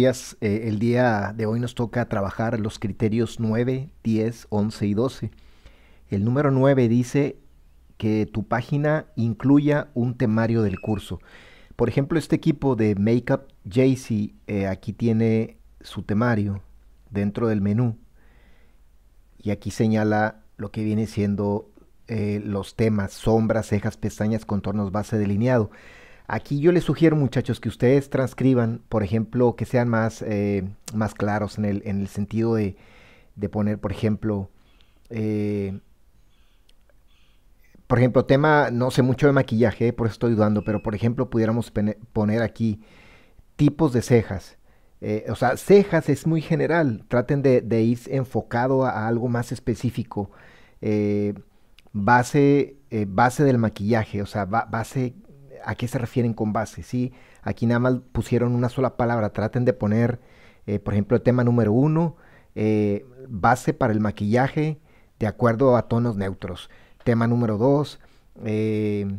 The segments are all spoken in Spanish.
Eh, el día de hoy nos toca trabajar los criterios 9, 10, 11 y 12. El número 9 dice que tu página incluya un temario del curso. Por ejemplo, este equipo de Makeup JC eh, aquí tiene su temario dentro del menú y aquí señala lo que viene siendo eh, los temas, sombras, cejas, pestañas, contornos, base delineado. Aquí yo les sugiero, muchachos, que ustedes transcriban, por ejemplo, que sean más, eh, más claros en el, sentido de, poner, por ejemplo, eh, por ejemplo, tema, no sé mucho de maquillaje, eh, por eso estoy dudando, pero por ejemplo, pudiéramos poner aquí tipos de cejas. o sea, cejas es muy general, traten de, ir enfocado a, algo más específico. base, base del maquillaje, o sea, base a qué se refieren con base, ¿sí? Aquí nada más pusieron una sola palabra, traten de poner, eh, por ejemplo, el tema número uno, eh, base para el maquillaje de acuerdo a tonos neutros. Tema número dos, eh,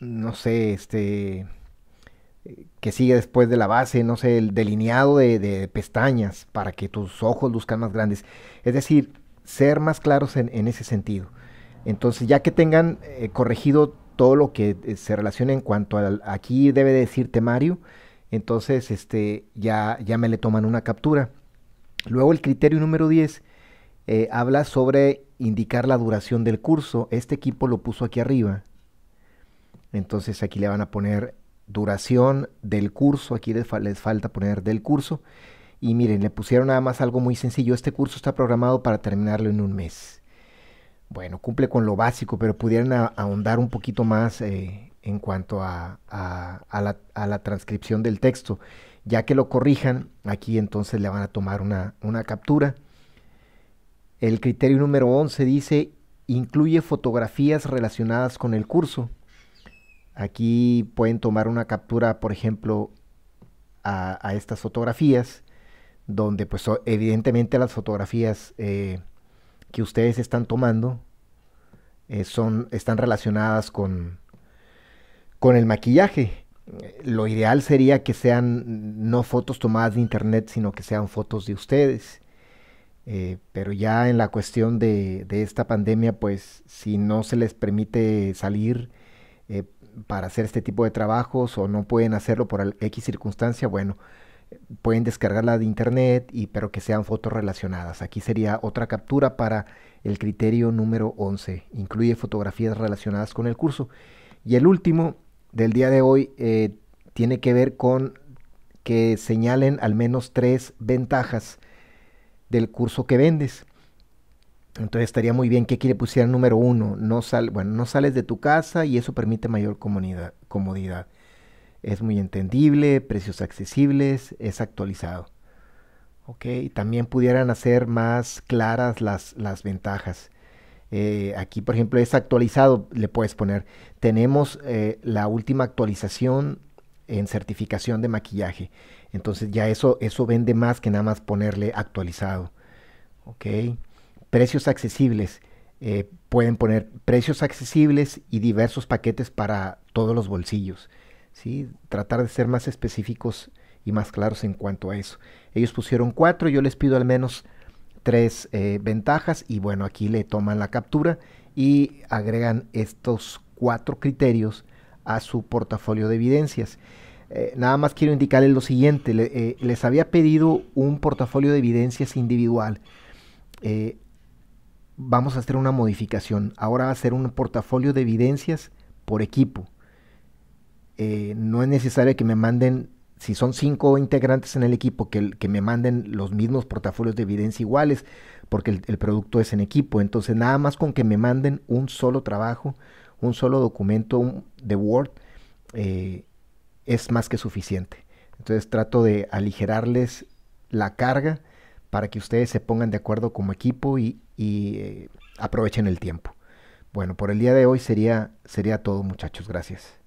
no sé, este, que sigue después de la base, no sé, el delineado de, pestañas para que tus ojos luzcan más grandes. Es decir, ser más claros en ese sentido. Entonces, ya que tengan eh, corregido todo lo que eh, se relaciona en cuanto al, aquí debe decir temario, entonces este, ya, ya me le toman una captura. Luego el criterio número 10 eh, habla sobre indicar la duración del curso. Este equipo lo puso aquí arriba. Entonces aquí le van a poner duración del curso. Aquí les, les falta poner del curso. Y miren, le pusieron nada más algo muy sencillo. Este curso está programado para terminarlo en un mes bueno, cumple con lo básico, pero pudieran ahondar un poquito más eh, en cuanto a, la, transcripción del texto. Ya que lo corrijan, aquí entonces le van a tomar una, captura. El criterio número 11 dice, incluye fotografías relacionadas con el curso. Aquí pueden tomar una captura, por ejemplo, a, estas fotografías, donde pues evidentemente las fotografías... Eh, que ustedes están tomando eh, son, están relacionadas con, con el maquillaje. Eh, lo ideal sería que sean no fotos tomadas de internet, sino que sean fotos de ustedes. Eh, pero ya en la cuestión de, de, esta pandemia, pues si no se les permite salir para hacer este tipo de trabajos o no pueden hacerlo por X circunstancia, bueno, pueden descargarla de internet, y, pero que sean fotos relacionadas. Aquí sería otra captura para el criterio número 11. Incluye fotografías relacionadas con el curso. Y el último del día de hoy eh, tiene que ver con que señalen al menos tres ventajas del curso que vendes. Entonces estaría muy bien que aquí le pusieran número uno, no, no sales de tu casa y eso permite mayor comodidad es muy entendible, precios accesibles, es actualizado. Okay, también pudieran hacer más claras las, ventajas. Eh, aquí, por ejemplo, es actualizado, le puedes poner, tenemos eh, la última actualización en certificación de maquillaje. Entonces ya eso, eso vende más que nada más ponerle actualizado. Okay. Precios accesibles. Eh, pueden poner precios accesibles y diversos paquetes para todos los bolsillos tratar de ser más específicos y más claros en cuanto a eso. Ellos pusieron cuatro, yo les pido al menos tres eh, ventajas y bueno, aquí le toman la captura y agregan estos cuatro criterios a su portafolio de evidencias. Eh, nada más quiero indicarles lo siguiente, eh, les había pedido un portafolio de evidencias individual. vamos a hacer una modificación, ahora va a ser un portafolio de evidencias por equipo. Eh, no es necesario que me manden, si son cinco integrantes en el equipo, que, me manden los mismos portafolios de evidencia iguales, porque el, producto es en equipo. Entonces, nada más con que me manden un solo trabajo, un solo documento de Word, eh, es más que suficiente. Entonces, trato de aligerarles la carga para que ustedes se pongan de acuerdo como equipo y, eh, aprovechen el tiempo. Bueno, por el día de hoy sería, sería todo, muchachos. Gracias.